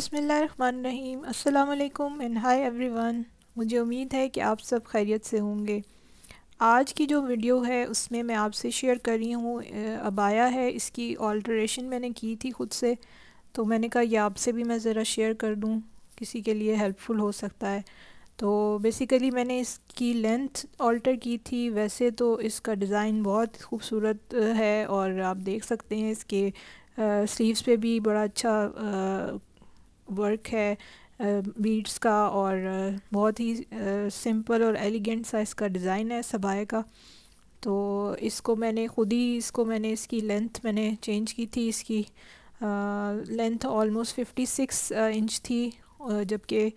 बिसमीम् अल्लाम and hi everyone मुझे उम्मीद है कि आप सब खैरियत से होंगे आज की जो वीडियो है उसमें मैं आपसे शेयर कर रही हूँ अबाया है इसकी ऑल्ट्रेशन मैंने की थी ख़ुद से तो मैंने कहा यह आपसे भी मैं ज़रा शेयर कर दूँ किसी के लिए हेल्पफुल हो सकता है तो बेसिकली मैंने इसकी लेंथ ऑल्टर की थी वैसे तो इसका डिज़ाइन बहुत खूबसूरत है और आप देख सकते हैं इसके स्लीव्स पे भी बड़ा अच्छा वर्क है बीड्स का और बहुत ही सिंपल और एलिगेंट सा इसका डिज़ाइन है सबाए का तो इसको मैंने ख़ुद ही इसको मैंने इसकी लेंथ मैंने चेंज की थी इसकी length almost fifty six inch थी जबकि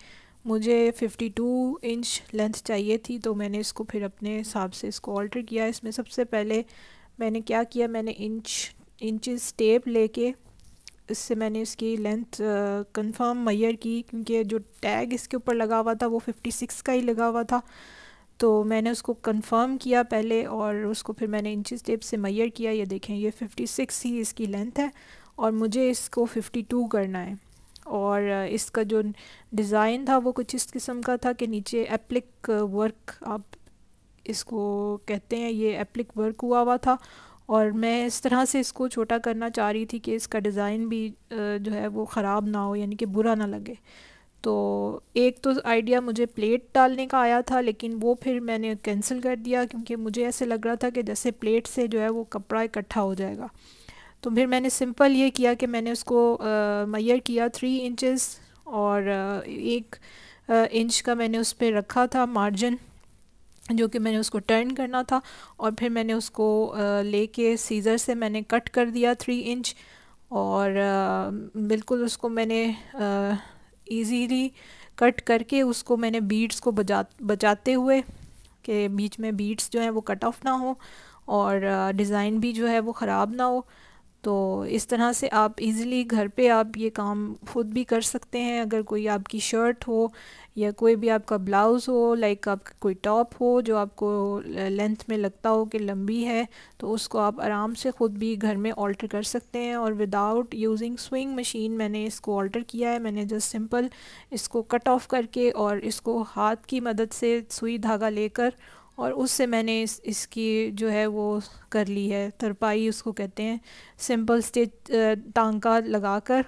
मुझे 52 इंच लेंथ चाहिए थी तो मैंने इसको फिर अपने हिसाब से इसको ऑल्टर किया इसमें सबसे पहले मैंने क्या किया मैंने इंच इंचज टेप लेके इससे मैंने इसकी लेंथ कंफर्म मैयर की क्योंकि जो टैग इसके ऊपर लगा हुआ था वो फिफ्टी सिक्स का ही लगा हुआ था तो मैंने उसको कंफर्म किया पहले और उसको फिर मैंने इंचेस टेप से मैयर किया ये देखें ये फिफ्टी सिक्स ही इसकी लेंथ है और मुझे इसको फिफ्टी टू करना है और इसका जो डिज़ाइन था वो कुछ इस किस्म का था कि नीचे एप्लिक वर्क आप इसको कहते हैं ये एप्लिक वर्क हुआ हुआ था और मैं इस तरह से इसको छोटा करना चाह रही थी कि इसका डिज़ाइन भी जो है वो ख़राब ना हो यानी कि बुरा ना लगे तो एक तो आइडिया मुझे प्लेट डालने का आया था लेकिन वो फिर मैंने कैंसिल कर दिया क्योंकि मुझे ऐसे लग रहा था कि जैसे प्लेट से जो है वो कपड़ा इकट्ठा हो जाएगा तो फिर मैंने सिंपल ये किया कि मैंने उसको मैयर किया थ्री इंचज़ और एक इंच का मैंने उस पर रखा था मार्जिन जो कि मैंने उसको टर्न करना था और फिर मैंने उसको लेके सीज़र से मैंने कट कर दिया थ्री इंच और बिल्कुल उसको मैंने इजीली कट करके उसको मैंने बीड्स को बजा बचाते हुए कि बीच में बीड्स जो हैं वो कट ऑफ ना हो और डिज़ाइन भी जो है वो ख़राब ना हो तो इस तरह से आप इजीली घर पे आप ये काम खुद भी कर सकते हैं अगर कोई आपकी शर्ट हो या कोई भी आपका ब्लाउज़ हो लाइक आपका कोई टॉप हो जो आपको लेंथ में लगता हो कि लंबी है तो उसको आप आराम से ख़ुद भी घर में ऑल्टर कर सकते हैं और विदाउट यूजिंग स्विंग मशीन मैंने इसको ऑल्टर किया है मैंने जस्ट सिंपल इसको कट ऑफ करके और इसको हाथ की मदद से सुई धागा लेकर और उससे मैंने इस इसकी जो है वो कर ली है तरपाई उसको कहते हैं सिंपल स्टिच टांका लगा कर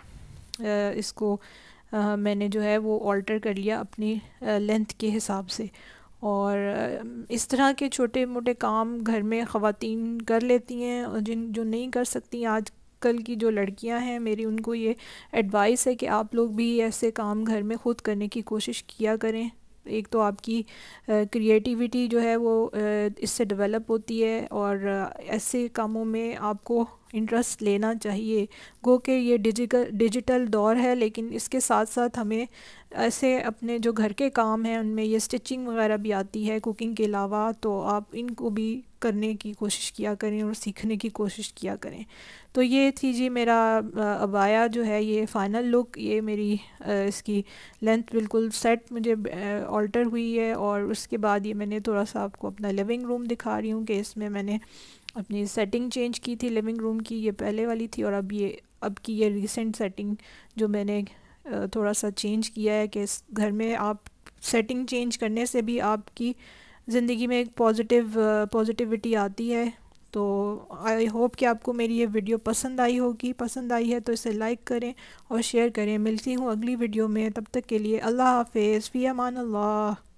इसको मैंने जो है वो ऑल्टर कर लिया अपनी लेंथ के हिसाब से और इस तरह के छोटे मोटे काम घर में ख़वातीन कर लेती हैं और जिन जो नहीं कर सकती आज कल की जो लड़कियां हैं मेरी उनको ये एडवाइस है कि आप लोग भी ऐसे काम घर में ख़ुद करने की कोशिश किया करें एक तो आपकी क्रिएटिविटी जो है वो इससे डेवलप होती है और ऐसे कामों में आपको इंटरेस्ट लेना चाहिए गो के ये डिजिटल डिजिटल दौर है लेकिन इसके साथ साथ हमें ऐसे अपने जो घर के काम हैं उनमें ये स्टिचिंग वगैरह भी आती है कुकिंग के अलावा तो आप इनको भी करने की कोशिश किया करें और सीखने की कोशिश किया करें तो ये थी जी मेरा अबाया जो है ये फ़ाइनल लुक ये मेरी इसकी लेंथ बिल्कुल सेट मुझे ऑल्टर हुई है और उसके बाद ये मैंने थोड़ा सा आपको अपना लिविंग रूम दिखा रही हूँ कि इसमें मैंने अपनी सेटिंग चेंज की थी लिविंग रूम की ये पहले वाली थी और अब ये अब की ये रिसेंट सेटिंग जो मैंने थोड़ा सा चेंज किया है कि इस घर में आप सेटिंग चेंज करने से भी आपकी ज़िंदगी में एक पॉजिटिव पॉजिटिविटी आती है तो आई होप कि आपको मेरी ये वीडियो पसंद आई होगी पसंद आई है तो इसे लाइक करें और शेयर करें मिलती हूँ अगली वीडियो में तब तक के लिए अल्लाह हाफिज़ फ़ी अमान अल्लाह